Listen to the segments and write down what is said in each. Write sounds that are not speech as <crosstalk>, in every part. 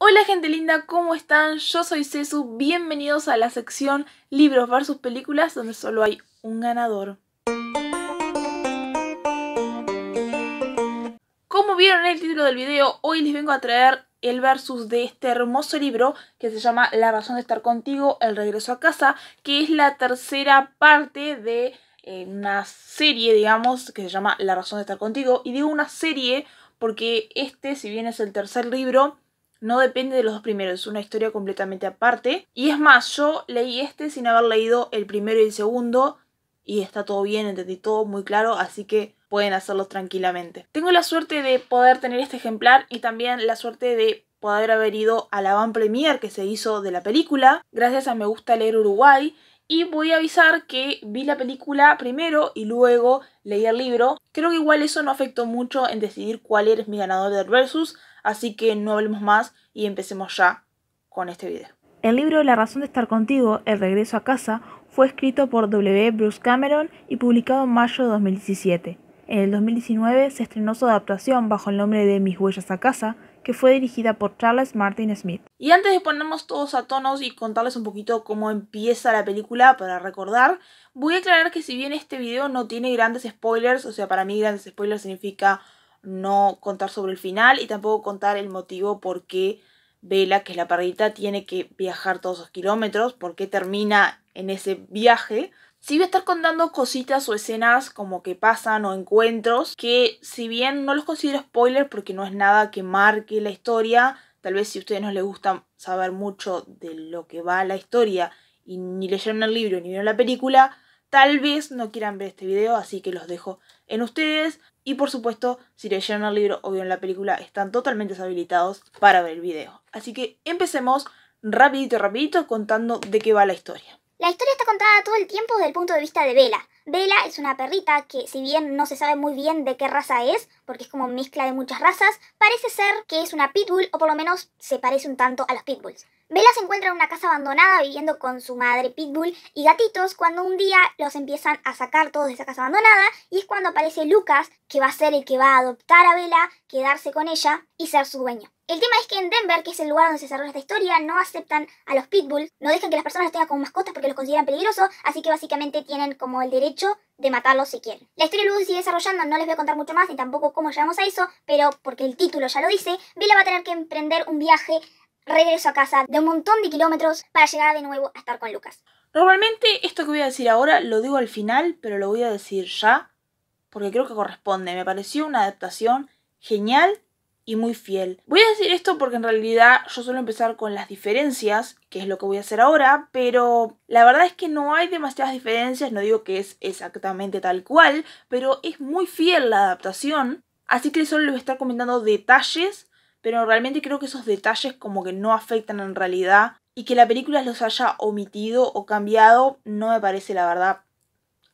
Hola gente linda, ¿cómo están? Yo soy Cesu, bienvenidos a la sección Libros versus Películas donde solo hay un ganador. Como vieron en el título del video, hoy les vengo a traer el versus de este hermoso libro que se llama La razón de estar contigo, el regreso a casa, que es la tercera parte de eh, una serie, digamos, que se llama La razón de estar contigo. Y digo una serie porque este, si bien es el tercer libro, no depende de los dos primeros, es una historia completamente aparte. Y es más, yo leí este sin haber leído el primero y el segundo y está todo bien, entendí todo muy claro, así que pueden hacerlo tranquilamente. Tengo la suerte de poder tener este ejemplar y también la suerte de poder haber ido a la van premier que se hizo de la película, gracias a Me gusta leer Uruguay, y voy a avisar que vi la película primero y luego leí el libro. Creo que igual eso no afectó mucho en decidir cuál eres mi ganador de versus, Así que no hablemos más y empecemos ya con este video. El libro La razón de estar contigo, El regreso a casa, fue escrito por W. Bruce Cameron y publicado en mayo de 2017. En el 2019 se estrenó su adaptación bajo el nombre de Mis huellas a casa, que fue dirigida por Charles Martin Smith. Y antes de ponernos todos a tonos y contarles un poquito cómo empieza la película para recordar, voy a aclarar que si bien este video no tiene grandes spoilers, o sea, para mí grandes spoilers significa no contar sobre el final y tampoco contar el motivo por qué Vela, que es la perrita, tiene que viajar todos los kilómetros, por qué termina en ese viaje. Sí voy a estar contando cositas o escenas como que pasan o encuentros que si bien no los considero spoilers porque no es nada que marque la historia, tal vez si a ustedes no les gusta saber mucho de lo que va la historia y ni leyeron el libro ni vieron la película, tal vez no quieran ver este video, así que los dejo en ustedes. Y por supuesto, si leyeron el libro o vieron la película, están totalmente deshabilitados para ver el video. Así que empecemos rapidito, rapidito contando de qué va la historia. La historia está contada todo el tiempo desde el punto de vista de Vela. Vela es una perrita que, si bien no se sabe muy bien de qué raza es, porque es como mezcla de muchas razas, parece ser que es una pitbull o por lo menos se parece un tanto a los pitbulls. Bella se encuentra en una casa abandonada viviendo con su madre Pitbull y gatitos cuando un día los empiezan a sacar todos de esa casa abandonada y es cuando aparece Lucas, que va a ser el que va a adoptar a Bella, quedarse con ella y ser su dueño. El tema es que en Denver, que es el lugar donde se desarrolla esta historia, no aceptan a los Pitbull, no dejan que las personas los tengan como mascotas porque los consideran peligrosos, así que básicamente tienen como el derecho de matarlos si quieren. La historia luego se sigue desarrollando, no les voy a contar mucho más ni tampoco cómo llegamos a eso, pero porque el título ya lo dice, Bella va a tener que emprender un viaje regreso a casa de un montón de kilómetros para llegar de nuevo a estar con Lucas. Normalmente esto que voy a decir ahora lo digo al final, pero lo voy a decir ya porque creo que corresponde. Me pareció una adaptación genial y muy fiel. Voy a decir esto porque en realidad yo suelo empezar con las diferencias, que es lo que voy a hacer ahora, pero la verdad es que no hay demasiadas diferencias, no digo que es exactamente tal cual, pero es muy fiel la adaptación, así que solo les voy a estar comentando detalles pero realmente creo que esos detalles como que no afectan en realidad y que la película los haya omitido o cambiado no me parece la verdad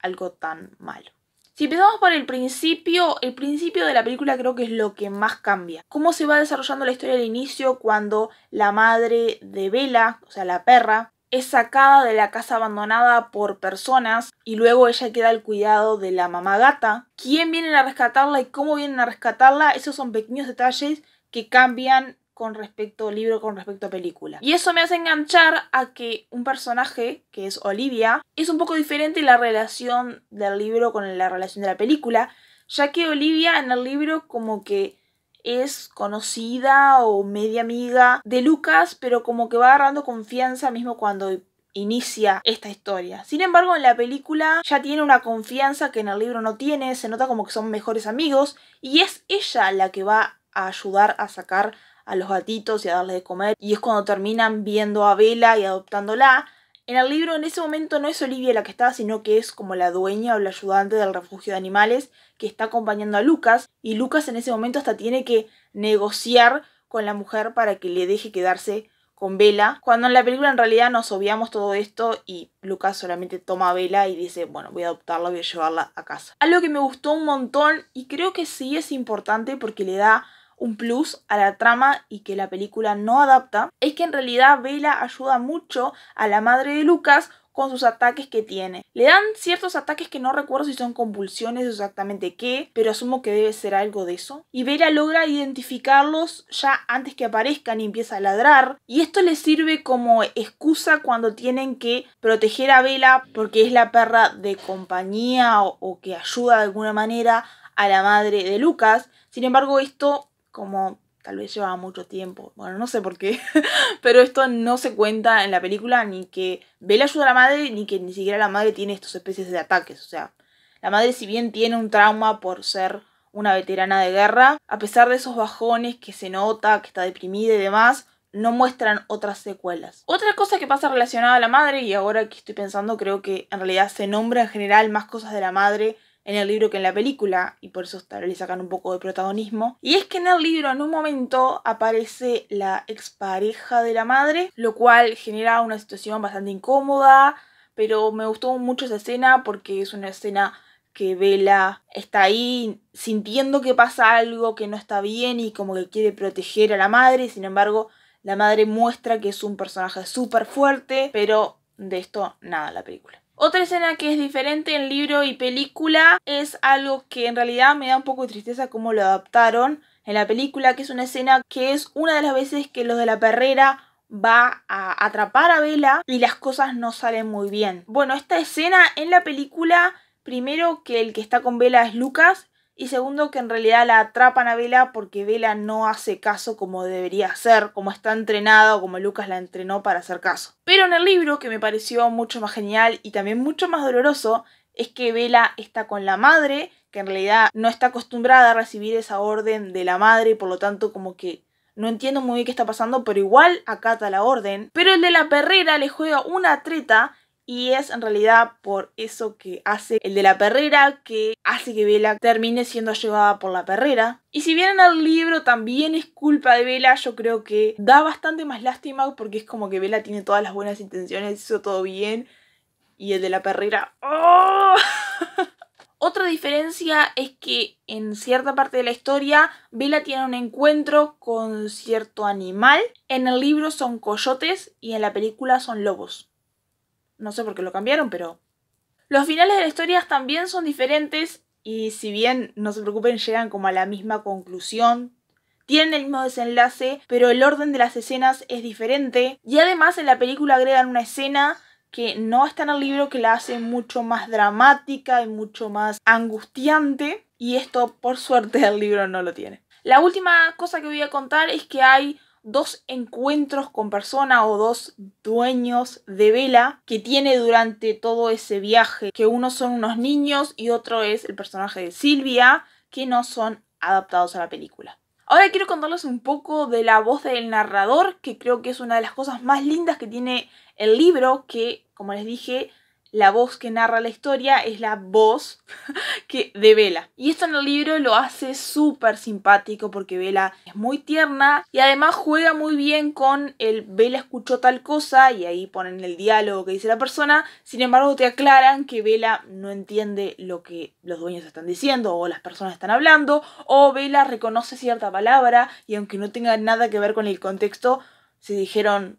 algo tan malo. Si empezamos por el principio, el principio de la película creo que es lo que más cambia. Cómo se va desarrollando la historia al inicio cuando la madre de Bella, o sea, la perra, es sacada de la casa abandonada por personas y luego ella queda al cuidado de la mamá gata. ¿Quién viene a rescatarla y cómo vienen a rescatarla? Esos son pequeños detalles que cambian con respecto al libro, con respecto a película. Y eso me hace enganchar a que un personaje, que es Olivia, es un poco diferente la relación del libro con la relación de la película, ya que Olivia en el libro como que es conocida o media amiga de Lucas, pero como que va agarrando confianza mismo cuando inicia esta historia. Sin embargo, en la película ya tiene una confianza que en el libro no tiene, se nota como que son mejores amigos y es ella la que va a ayudar a sacar a los gatitos y a darles de comer y es cuando terminan viendo a Vela y adoptándola en el libro en ese momento no es Olivia la que está, sino que es como la dueña o la ayudante del refugio de animales que está acompañando a Lucas y Lucas en ese momento hasta tiene que negociar con la mujer para que le deje quedarse con Vela, cuando en la película en realidad nos obviamos todo esto y Lucas solamente toma a Vela y dice, bueno, voy a adoptarla, voy a llevarla a casa. Algo que me gustó un montón y creo que sí es importante porque le da un plus a la trama y que la película no adapta, es que en realidad Vela ayuda mucho a la madre de Lucas con sus ataques que tiene. Le dan ciertos ataques que no recuerdo si son convulsiones o exactamente qué, pero asumo que debe ser algo de eso. Y Vela logra identificarlos ya antes que aparezcan y empieza a ladrar. Y esto le sirve como excusa cuando tienen que proteger a Vela porque es la perra de compañía o que ayuda de alguna manera a la madre de Lucas. Sin embargo, esto como tal vez llevaba mucho tiempo. Bueno, no sé por qué. <laughs> Pero esto no se cuenta en la película, ni que la ayuda a la madre, ni que ni siquiera la madre tiene estas especies de ataques. O sea, la madre si bien tiene un trauma por ser una veterana de guerra, a pesar de esos bajones que se nota, que está deprimida y demás, no muestran otras secuelas. Otra cosa que pasa relacionada a la madre, y ahora que estoy pensando creo que en realidad se nombra en general más cosas de la madre en el libro que en la película, y por eso le sacan un poco de protagonismo. Y es que en el libro, en un momento, aparece la expareja de la madre, lo cual genera una situación bastante incómoda, pero me gustó mucho esa escena porque es una escena que Vela está ahí sintiendo que pasa algo que no está bien y como que quiere proteger a la madre, sin embargo, la madre muestra que es un personaje súper fuerte, pero de esto nada la película. Otra escena que es diferente en libro y película es algo que en realidad me da un poco de tristeza como lo adaptaron en la película, que es una escena que es una de las veces que los de la perrera va a atrapar a Vela y las cosas no salen muy bien. Bueno, esta escena en la película, primero que el que está con Vela es Lucas y segundo, que en realidad la atrapan a Vela porque Vela no hace caso como debería hacer, como está entrenada o como Lucas la entrenó para hacer caso. Pero en el libro, que me pareció mucho más genial y también mucho más doloroso, es que Vela está con la madre, que en realidad no está acostumbrada a recibir esa orden de la madre y por lo tanto como que no entiendo muy bien qué está pasando, pero igual acata la orden. Pero el de la perrera le juega una treta y es en realidad por eso que hace el de la perrera, que hace que Vela termine siendo llevada por la perrera. Y si bien en el libro también es culpa de Vela, yo creo que da bastante más lástima porque es como que Vela tiene todas las buenas intenciones, hizo todo bien. Y el de la perrera... ¡oh! <laughs> Otra diferencia es que en cierta parte de la historia Vela tiene un encuentro con cierto animal. En el libro son coyotes y en la película son lobos. No sé por qué lo cambiaron, pero... Los finales de las historias también son diferentes y si bien, no se preocupen, llegan como a la misma conclusión. Tienen el mismo desenlace, pero el orden de las escenas es diferente. Y además en la película agregan una escena que no está en el libro, que la hace mucho más dramática y mucho más angustiante. Y esto, por suerte, el libro no lo tiene. La última cosa que voy a contar es que hay dos encuentros con persona o dos dueños de vela que tiene durante todo ese viaje, que uno son unos niños y otro es el personaje de Silvia, que no son adaptados a la película. Ahora quiero contarles un poco de la voz del narrador, que creo que es una de las cosas más lindas que tiene el libro, que, como les dije, la voz que narra la historia es la voz <laughs> que de Vela. Y esto en el libro lo hace súper simpático porque Vela es muy tierna y además juega muy bien con el Vela escuchó tal cosa y ahí ponen el diálogo que dice la persona. Sin embargo, te aclaran que Vela no entiende lo que los dueños están diciendo o las personas están hablando o Vela reconoce cierta palabra y aunque no tenga nada que ver con el contexto, se dijeron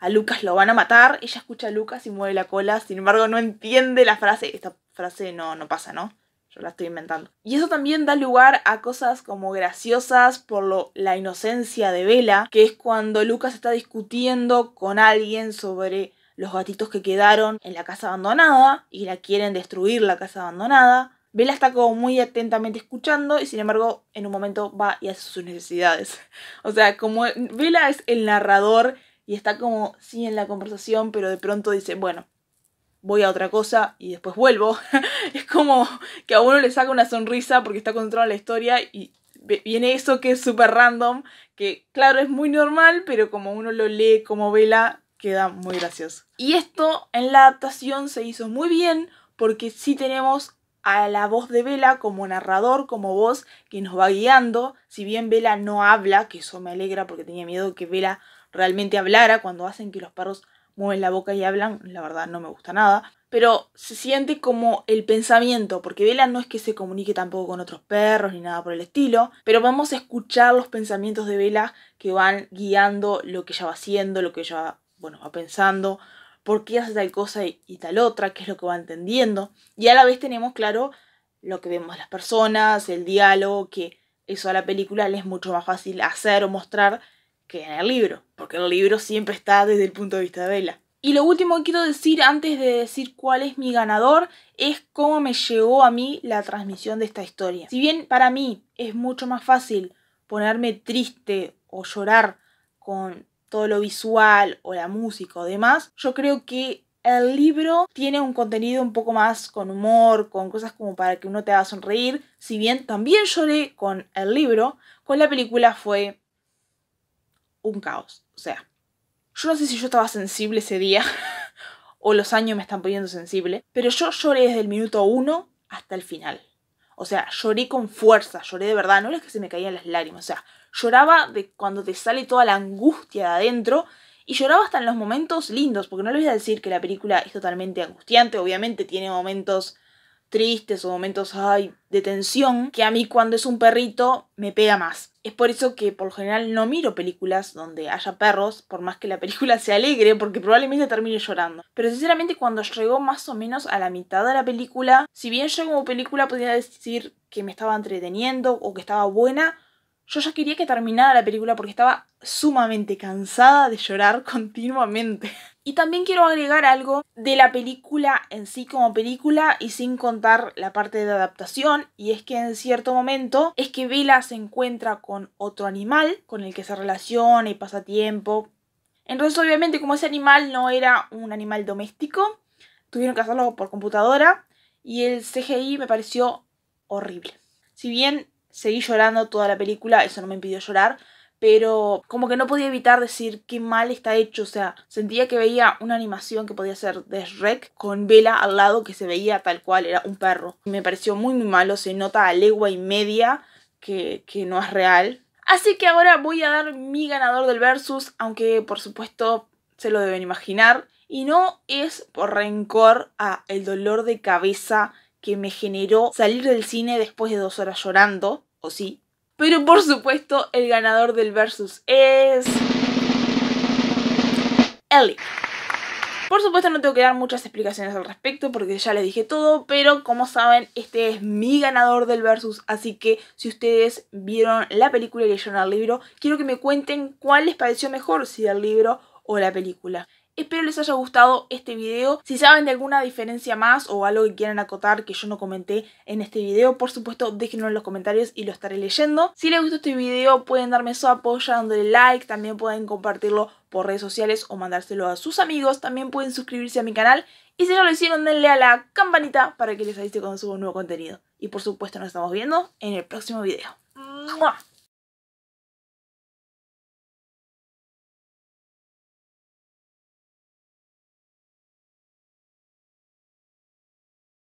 a Lucas lo van a matar. Ella escucha a Lucas y mueve la cola, sin embargo no entiende la frase. Esta frase no, no pasa, ¿no? Yo la estoy inventando. Y eso también da lugar a cosas como graciosas por lo, la inocencia de Vela, que es cuando Lucas está discutiendo con alguien sobre los gatitos que quedaron en la casa abandonada y la quieren destruir la casa abandonada. Vela está como muy atentamente escuchando y sin embargo en un momento va y hace sus necesidades. <laughs> O sea, como Vela es el narrador y está como, sí, en la conversación, pero de pronto dice, bueno, voy a otra cosa y después vuelvo. <laughs> es como que a uno le saca una sonrisa porque está controlando la historia y viene eso que es súper random, que claro, es muy normal, pero como uno lo lee, como vela, queda muy gracioso. Y esto en la adaptación se hizo muy bien porque sí tenemos a la voz de Vela como narrador, como voz que nos va guiando, si bien Vela no habla, que eso me alegra porque tenía miedo que Vela realmente hablara, cuando hacen que los perros mueven la boca y hablan, la verdad no me gusta nada, pero se siente como el pensamiento, porque Vela no es que se comunique tampoco con otros perros ni nada por el estilo, pero vamos a escuchar los pensamientos de Vela que van guiando lo que ella va haciendo, lo que ella va, bueno, pensando, por qué hace tal cosa y, y tal otra, qué es lo que va entendiendo, y a la vez tenemos claro lo que vemos las personas, el diálogo, que eso a la película le es mucho más fácil hacer o mostrar que en el libro, porque el libro siempre está desde el punto de vista de Bella. Y lo último que quiero decir antes de decir cuál es mi ganador es cómo me llegó a mí la transmisión de esta historia. Si bien para mí es mucho más fácil ponerme triste o llorar con todo lo visual o la música o demás, yo creo que el libro tiene un contenido un poco más con humor, con cosas como para que uno te haga sonreír. Si bien también lloré con el libro, con la película fue un caos. O sea, yo no sé si yo estaba sensible ese día <laughs> o los años me están poniendo sensible, pero yo lloré desde el minuto uno hasta el final. O sea, lloré con fuerza, lloré de verdad, no es que se me caían las lágrimas, o sea, lloraba de cuando te sale toda la angustia de adentro y lloraba hasta en los momentos lindos, porque no les voy a decir que la película es totalmente angustiante, obviamente tiene momentos tristes o momentos de tensión, que a mí cuando es un perrito me pega más. Es por eso que por lo general no miro películas donde haya perros, por más que la película se alegre, porque probablemente termine llorando. Pero sinceramente cuando llegó más o menos a la mitad de la película, si bien yo como película podía decir que me estaba entreteniendo o que estaba buena, yo ya quería que terminara la película porque estaba sumamente cansada de llorar <laughs> continuamente. Y también quiero agregar algo de la película en sí como película y sin contar la parte de adaptación, y es que en cierto momento es que Vela se encuentra con otro animal con el que se relaciona y pasa tiempo. Entonces obviamente como ese animal no era un animal doméstico, tuvieron que hacerlo por computadora y el CGI me pareció horrible. Si bien seguí llorando toda la película, eso no me impidió llorar, pero como que no podía evitar decir qué mal está hecho, o sea, sentía que veía una animación que podía ser de Shrek con Vela al lado que se veía tal cual, era un perro. Me pareció muy muy malo, se nota a legua y media que, que no es real. Así que ahora voy a dar mi ganador del versus, aunque por supuesto se lo deben imaginar. Y no es por rencor a el dolor de cabeza que me generó salir del cine después de dos horas llorando, o sí, pero por supuesto, el ganador del versus es... Ellie. Por supuesto no tengo que dar muchas explicaciones al respecto porque ya les dije todo, pero como saben, este es mi ganador del versus, así que si ustedes vieron la película y leyeron el libro, quiero que me cuenten cuál les pareció mejor, si el libro o la película. Espero les haya gustado este video. Si saben de alguna diferencia más o algo que quieran acotar que yo no comenté en este video, por supuesto déjenlo en los comentarios y lo estaré leyendo. Si les gustó este video pueden darme su apoyo dándole like, también pueden compartirlo por redes sociales o mandárselo a sus amigos. También pueden suscribirse a mi canal y si ya lo hicieron denle a la campanita para que les avise cuando subo un nuevo contenido. Y por supuesto nos estamos viendo en el próximo video.